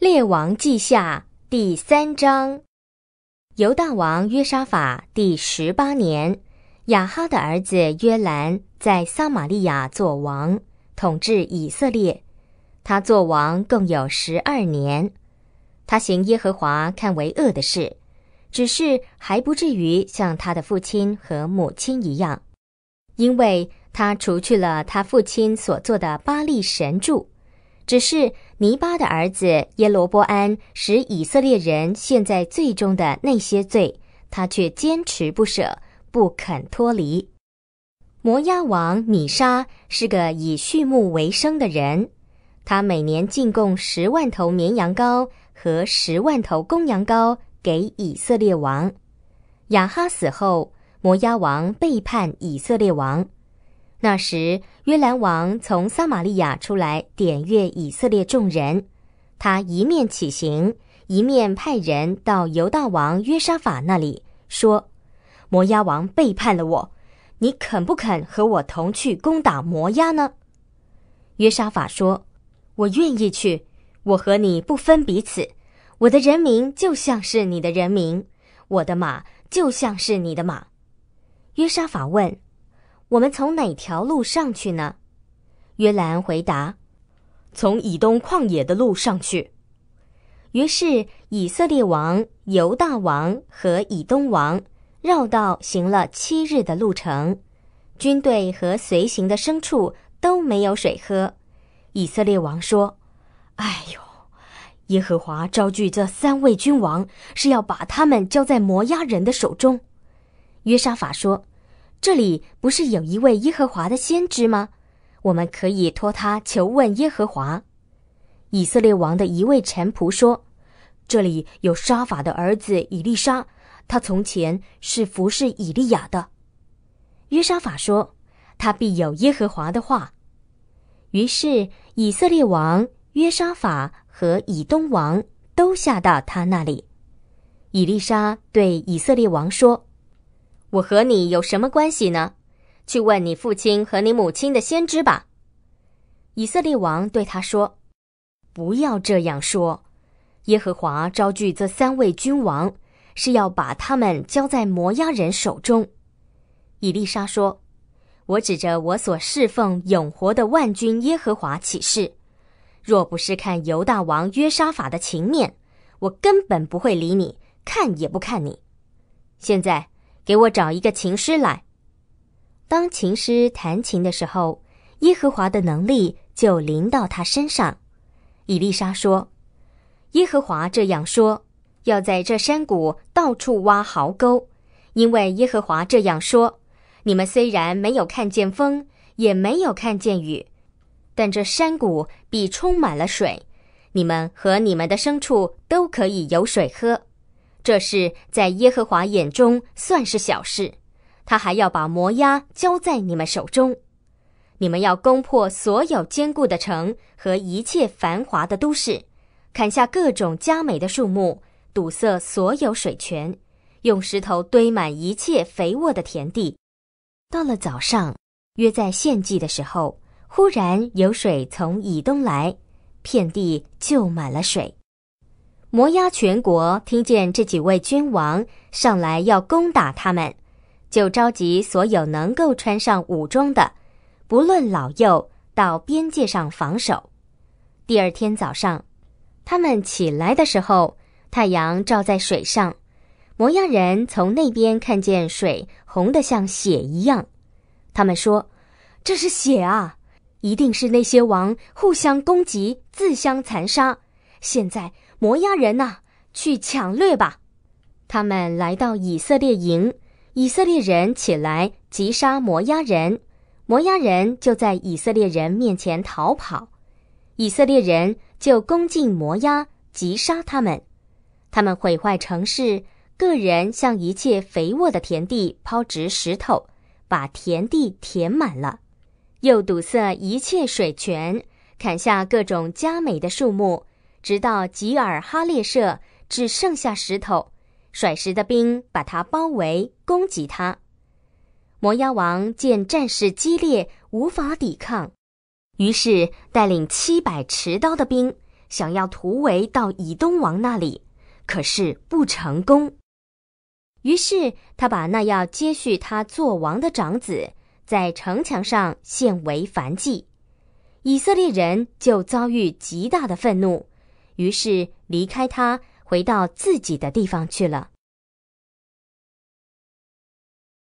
列王记下第三章，犹大王约沙法第十八年，雅哈的儿子约兰在撒玛利亚做王，统治以色列。他做王共有十二年。他行耶和华看为恶的事，只是还不至于像他的父亲和母亲一样，因为他除去了他父亲所做的巴力神柱。只是尼巴的儿子耶罗波安使以色列人陷在最终的那些罪，他却坚持不舍，不肯脱离。摩押王米沙是个以畜牧为生的人，他每年进贡十万头绵羊羔和十万头公羊羔给以色列王。亚哈死后，摩押王背叛以色列王。那时，约兰王从撒玛利亚出来，点阅以色列众人。他一面起行，一面派人到犹大王约沙法那里说：“摩押王背叛了我，你肯不肯和我同去攻打摩押呢？”约沙法说：“我愿意去，我和你不分彼此。我的人民就像是你的人民，我的马就像是你的马。”约沙法问。我们从哪条路上去呢？约兰回答：“从以东旷野的路上去。”于是以色列王、犹大王和以东王绕道行了七日的路程，军队和随行的牲畜都没有水喝。以色列王说：“哎呦，耶和华召聚这三位君王，是要把他们交在摩押人的手中。”约沙法说。这里不是有一位耶和华的先知吗？我们可以托他求问耶和华。以色列王的一位臣仆说：“这里有沙法的儿子以利沙，他从前是服侍以利亚的。”约沙法说：“他必有耶和华的话。”于是以色列王约沙法和以东王都下到他那里。以利沙对以色列王说。我和你有什么关系呢？去问你父亲和你母亲的先知吧。”以色列王对他说，“不要这样说。耶和华召聚这三位君王，是要把他们交在摩押人手中。”以丽莎说：“我指着我所侍奉永活的万军耶和华起誓，若不是看犹大王约沙法的情面，我根本不会理你，看也不看你。现在。”给我找一个琴师来。当琴师弹琴的时候，耶和华的能力就临到他身上。以丽莎说：“耶和华这样说：要在这山谷到处挖壕沟，因为耶和华这样说：你们虽然没有看见风，也没有看见雨，但这山谷必充满了水，你们和你们的牲畜都可以有水喝。”这事在耶和华眼中算是小事，他还要把磨压交在你们手中，你们要攻破所有坚固的城和一切繁华的都市，砍下各种佳美的树木，堵塞所有水泉，用石头堆满一切肥沃的田地。到了早上，约在献祭的时候，忽然有水从以东来，遍地就满了水。摩押全国听见这几位君王上来要攻打他们，就召集所有能够穿上武装的，不论老幼，到边界上防守。第二天早上，他们起来的时候，太阳照在水上，摩押人从那边看见水红的像血一样，他们说：“这是血啊！一定是那些王互相攻击，自相残杀。”现在。摩押人呐，去抢掠吧！他们来到以色列营，以色列人起来击杀摩押人，摩押人就在以色列人面前逃跑，以色列人就攻进摩押，击杀他们。他们毁坏城市，个人向一切肥沃的田地抛掷石头，把田地填满了，又堵塞一切水泉，砍下各种佳美的树木。直到吉尔哈列舍只剩下石头，甩石的兵把他包围，攻击他。摩押王见战事激烈，无法抵抗，于是带领七百持刀的兵，想要突围到以东王那里，可是不成功。于是他把那要接续他做王的长子，在城墙上献为凡祭，以色列人就遭遇极大的愤怒。于是，离开他，回到自己的地方去了。